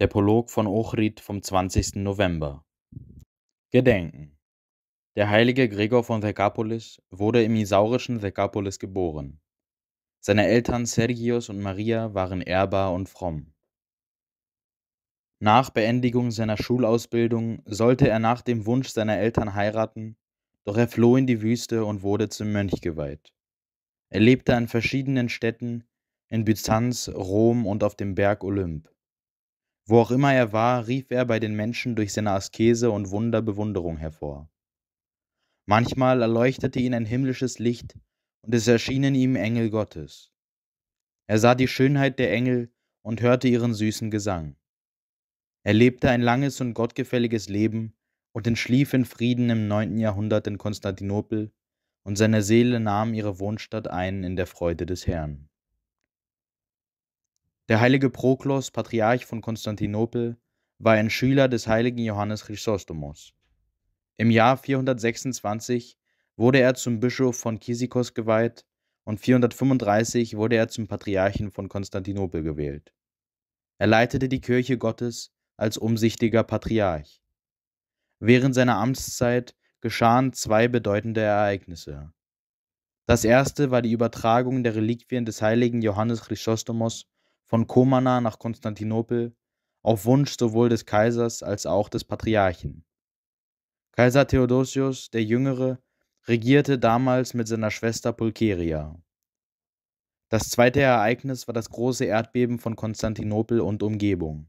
Der Prolog von Ochrid vom 20. November. Gedenken. Der heilige Gregor von Thekapolis wurde im isaurischen Thekapolis geboren. Seine Eltern Sergius und Maria waren ehrbar und fromm. Nach Beendigung seiner Schulausbildung sollte er nach dem Wunsch seiner Eltern heiraten, doch er floh in die Wüste und wurde zum Mönch geweiht. Er lebte an verschiedenen Städten in Byzanz, Rom und auf dem Berg Olymp. Wo auch immer er war, rief er bei den Menschen durch seine Askese und Wunder Bewunderung hervor. Manchmal erleuchtete ihn ein himmlisches Licht, und es erschienen ihm Engel Gottes. Er sah die Schönheit der Engel und hörte ihren süßen Gesang. Er lebte ein langes und gottgefälliges Leben und entschlief in Frieden im neunten Jahrhundert in Konstantinopel, und seine Seele nahm ihre Wohnstadt ein in der Freude des Herrn. Der heilige Proklos, Patriarch von Konstantinopel, war ein Schüler des heiligen Johannes Chrysostomos. Im Jahr 426 wurde er zum Bischof von Kisikos geweiht und 435 wurde er zum Patriarchen von Konstantinopel gewählt. Er leitete die Kirche Gottes als umsichtiger Patriarch. Während seiner Amtszeit geschahen zwei bedeutende Ereignisse. Das erste war die Übertragung der Reliquien des heiligen Johannes Chrysostomos von Komana nach Konstantinopel auf Wunsch sowohl des Kaisers als auch des Patriarchen. Kaiser Theodosius der Jüngere regierte damals mit seiner Schwester Pulcheria. Das zweite Ereignis war das große Erdbeben von Konstantinopel und Umgebung.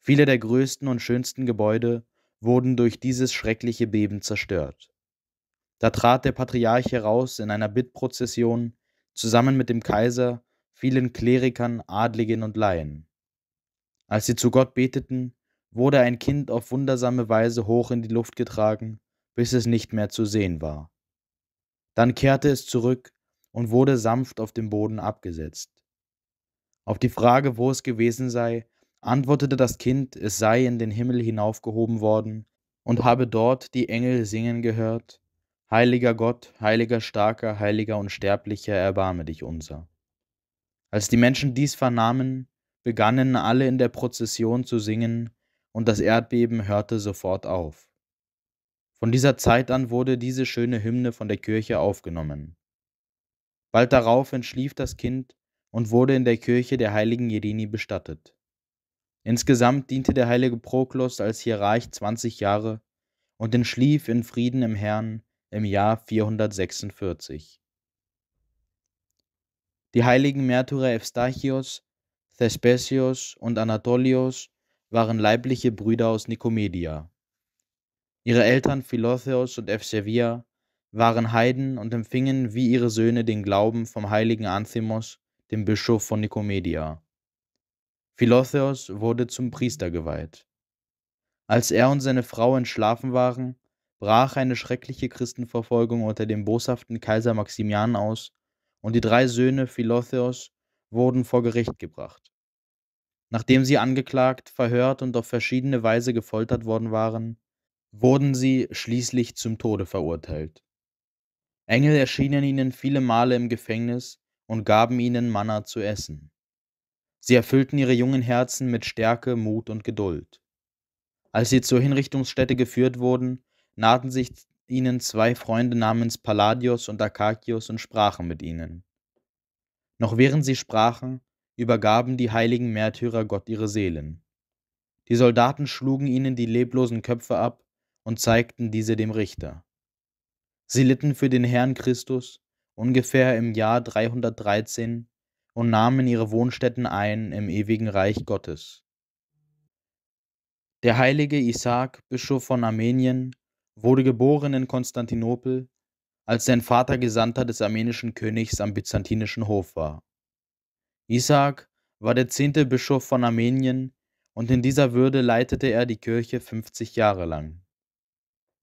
Viele der größten und schönsten Gebäude wurden durch dieses schreckliche Beben zerstört. Da trat der Patriarch heraus in einer Bittprozession zusammen mit dem Kaiser vielen Klerikern, Adligen und Laien. Als sie zu Gott beteten, wurde ein Kind auf wundersame Weise hoch in die Luft getragen, bis es nicht mehr zu sehen war. Dann kehrte es zurück und wurde sanft auf dem Boden abgesetzt. Auf die Frage, wo es gewesen sei, antwortete das Kind, es sei in den Himmel hinaufgehoben worden und habe dort die Engel singen gehört, Heiliger Gott, heiliger Starker, heiliger Unsterblicher, erbarme dich unser. Als die Menschen dies vernahmen, begannen alle in der Prozession zu singen, und das Erdbeben hörte sofort auf. Von dieser Zeit an wurde diese schöne Hymne von der Kirche aufgenommen. Bald darauf entschlief das Kind und wurde in der Kirche der heiligen Irini bestattet. Insgesamt diente der heilige Proklos als Hierarch 20 Jahre und entschlief in Frieden im Herrn im Jahr 446. Die heiligen Märtyrer Eustachios, Thespesios und Anatolios waren leibliche Brüder aus Nikomedia. Ihre Eltern Philotheos und Evsevia waren Heiden und empfingen wie ihre Söhne den Glauben vom heiligen Anthemos, dem Bischof von Nikomedia. Philotheos wurde zum Priester geweiht. Als er und seine Frau entschlafen waren, brach eine schreckliche Christenverfolgung unter dem boshaften Kaiser Maximian aus, und die drei Söhne Philotheos wurden vor Gericht gebracht. Nachdem sie angeklagt, verhört und auf verschiedene Weise gefoltert worden waren, wurden sie schließlich zum Tode verurteilt. Engel erschienen ihnen viele Male im Gefängnis und gaben ihnen Manna zu essen. Sie erfüllten ihre jungen Herzen mit Stärke, Mut und Geduld. Als sie zur Hinrichtungsstätte geführt wurden, nahten sich ihnen zwei Freunde namens Palladius und Akakius und sprachen mit ihnen. Noch während sie sprachen, übergaben die heiligen Märtyrer Gott ihre Seelen. Die Soldaten schlugen ihnen die leblosen Köpfe ab und zeigten diese dem Richter. Sie litten für den Herrn Christus ungefähr im Jahr 313 und nahmen ihre Wohnstätten ein im ewigen Reich Gottes. Der heilige Isaak, Bischof von Armenien, wurde geboren in Konstantinopel, als sein Vater Gesandter des armenischen Königs am byzantinischen Hof war. Isaac war der zehnte Bischof von Armenien und in dieser Würde leitete er die Kirche 50 Jahre lang.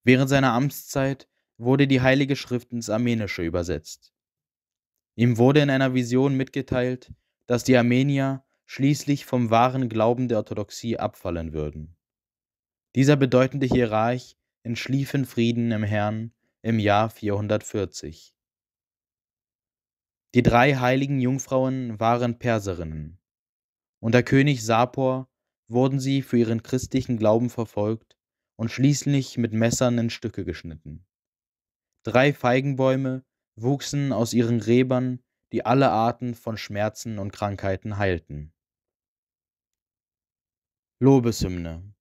Während seiner Amtszeit wurde die Heilige Schrift ins Armenische übersetzt. Ihm wurde in einer Vision mitgeteilt, dass die Armenier schließlich vom wahren Glauben der Orthodoxie abfallen würden. Dieser bedeutende Hierarch entschlief in Frieden im Herrn im Jahr 440. Die drei heiligen Jungfrauen waren Perserinnen. Unter König Sapor wurden sie für ihren christlichen Glauben verfolgt und schließlich mit Messern in Stücke geschnitten. Drei Feigenbäume wuchsen aus ihren Gräbern, die alle Arten von Schmerzen und Krankheiten heilten. Lobeshymne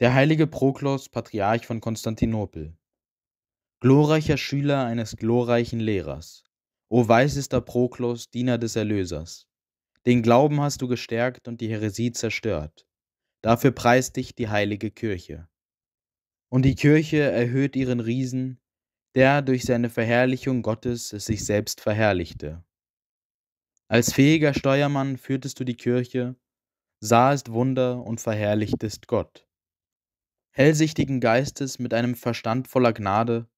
der heilige Proklos, Patriarch von Konstantinopel. Glorreicher Schüler eines glorreichen Lehrers. O weisester Proklos, Diener des Erlösers. Den Glauben hast du gestärkt und die Häresie zerstört. Dafür preist dich die heilige Kirche. Und die Kirche erhöht ihren Riesen, der durch seine Verherrlichung Gottes es sich selbst verherrlichte. Als fähiger Steuermann führtest du die Kirche, sahest Wunder und verherrlichtest Gott. Hellsichtigen Geistes, mit einem Verstand voller Gnade,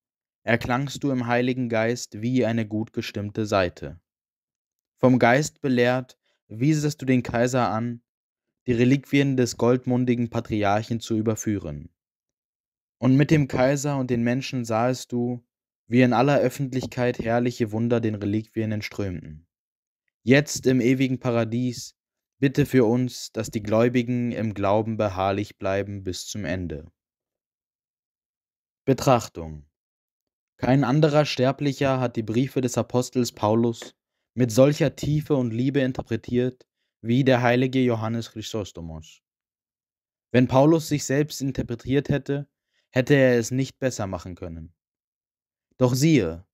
erklangst du im Heiligen Geist wie eine gut gestimmte Seite. Vom Geist belehrt, wiesest du den Kaiser an, die Reliquien des goldmundigen Patriarchen zu überführen. Und mit dem Kaiser und den Menschen sahest du, wie in aller Öffentlichkeit herrliche Wunder den Reliquien entströmten. Jetzt im ewigen Paradies Bitte für uns, dass die Gläubigen im Glauben beharrlich bleiben bis zum Ende. Betrachtung Kein anderer Sterblicher hat die Briefe des Apostels Paulus mit solcher Tiefe und Liebe interpretiert wie der heilige Johannes Chrysostomos. Wenn Paulus sich selbst interpretiert hätte, hätte er es nicht besser machen können. Doch siehe,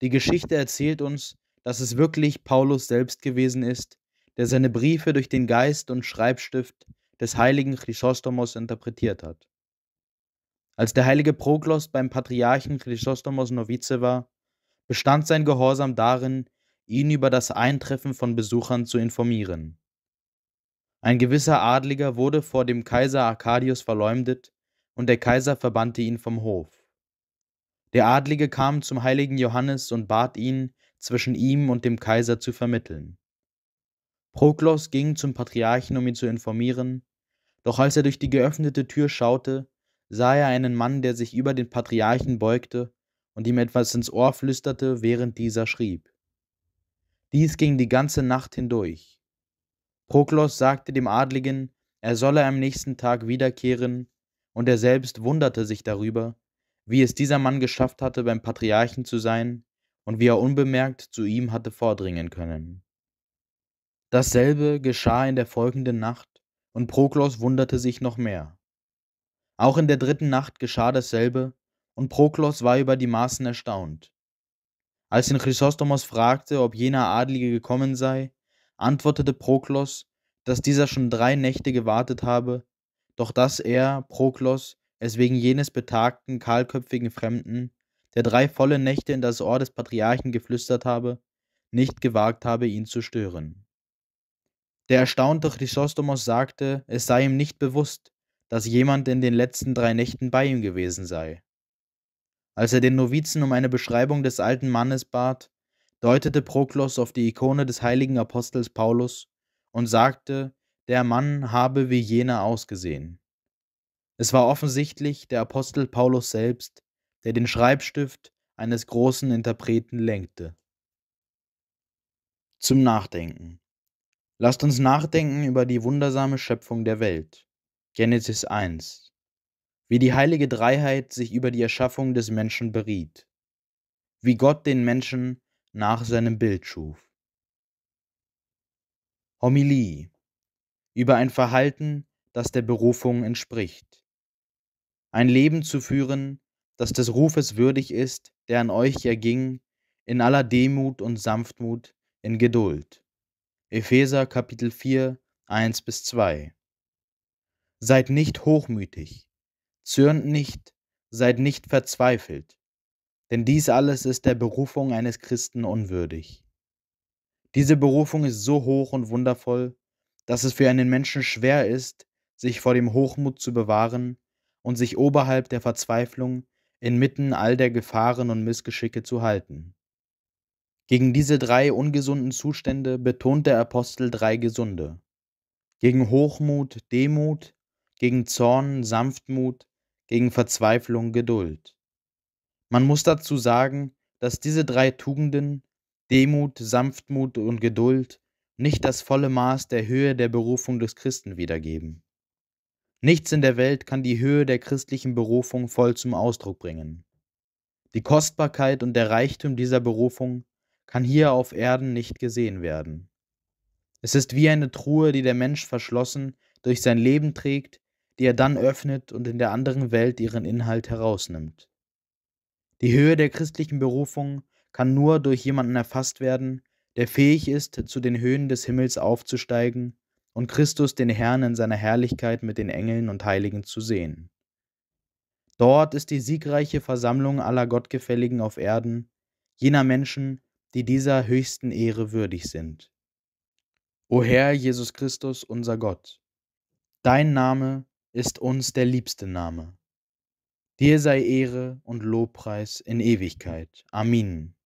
die Geschichte erzählt uns, dass es wirklich Paulus selbst gewesen ist, der seine Briefe durch den Geist und Schreibstift des heiligen Chrysostomos interpretiert hat. Als der heilige Proklos beim Patriarchen Chrysostomos Novize war, bestand sein Gehorsam darin, ihn über das Eintreffen von Besuchern zu informieren. Ein gewisser Adliger wurde vor dem Kaiser Arkadius verleumdet und der Kaiser verbannte ihn vom Hof. Der Adlige kam zum heiligen Johannes und bat ihn, zwischen ihm und dem Kaiser zu vermitteln. Proklos ging zum Patriarchen, um ihn zu informieren, doch als er durch die geöffnete Tür schaute, sah er einen Mann, der sich über den Patriarchen beugte und ihm etwas ins Ohr flüsterte, während dieser schrieb. Dies ging die ganze Nacht hindurch. Proklos sagte dem Adligen, er solle am nächsten Tag wiederkehren, und er selbst wunderte sich darüber, wie es dieser Mann geschafft hatte, beim Patriarchen zu sein und wie er unbemerkt zu ihm hatte vordringen können. Dasselbe geschah in der folgenden Nacht, und Proklos wunderte sich noch mehr. Auch in der dritten Nacht geschah dasselbe, und Proklos war über die Maßen erstaunt. Als ihn Chrysostomos fragte, ob jener Adlige gekommen sei, antwortete Proklos, dass dieser schon drei Nächte gewartet habe, doch dass er, Proklos, es wegen jenes betagten, kahlköpfigen Fremden, der drei volle Nächte in das Ohr des Patriarchen geflüstert habe, nicht gewagt habe, ihn zu stören. Der erstaunte Chrysostomos sagte, es sei ihm nicht bewusst, dass jemand in den letzten drei Nächten bei ihm gewesen sei. Als er den Novizen um eine Beschreibung des alten Mannes bat, deutete Proklos auf die Ikone des heiligen Apostels Paulus und sagte, der Mann habe wie jener ausgesehen. Es war offensichtlich der Apostel Paulus selbst, der den Schreibstift eines großen Interpreten lenkte. Zum Nachdenken. Lasst uns nachdenken über die wundersame Schöpfung der Welt. Genesis 1. Wie die heilige Dreiheit sich über die Erschaffung des Menschen beriet. Wie Gott den Menschen nach seinem Bild schuf. Homilie. Über ein Verhalten, das der Berufung entspricht. Ein Leben zu führen, das des Rufes würdig ist, der an euch erging, in aller Demut und Sanftmut, in Geduld. Epheser Kapitel 4, 1 bis 2. Seid nicht hochmütig, zürnt nicht, seid nicht verzweifelt, denn dies alles ist der Berufung eines Christen unwürdig. Diese Berufung ist so hoch und wundervoll, dass es für einen Menschen schwer ist, sich vor dem Hochmut zu bewahren und sich oberhalb der Verzweiflung inmitten all der Gefahren und Missgeschicke zu halten. Gegen diese drei ungesunden Zustände betont der Apostel drei gesunde. Gegen Hochmut Demut, gegen Zorn Sanftmut, gegen Verzweiflung Geduld. Man muss dazu sagen, dass diese drei Tugenden Demut, Sanftmut und Geduld nicht das volle Maß der Höhe der Berufung des Christen wiedergeben. Nichts in der Welt kann die Höhe der christlichen Berufung voll zum Ausdruck bringen. Die Kostbarkeit und der Reichtum dieser Berufung kann hier auf Erden nicht gesehen werden. Es ist wie eine Truhe, die der Mensch verschlossen durch sein Leben trägt, die er dann öffnet und in der anderen Welt ihren Inhalt herausnimmt. Die Höhe der christlichen Berufung kann nur durch jemanden erfasst werden, der fähig ist, zu den Höhen des Himmels aufzusteigen und Christus den Herrn in seiner Herrlichkeit mit den Engeln und Heiligen zu sehen. Dort ist die siegreiche Versammlung aller Gottgefälligen auf Erden, jener Menschen, die dieser höchsten Ehre würdig sind. O Herr Jesus Christus, unser Gott, dein Name ist uns der liebste Name. Dir sei Ehre und Lobpreis in Ewigkeit. Amen.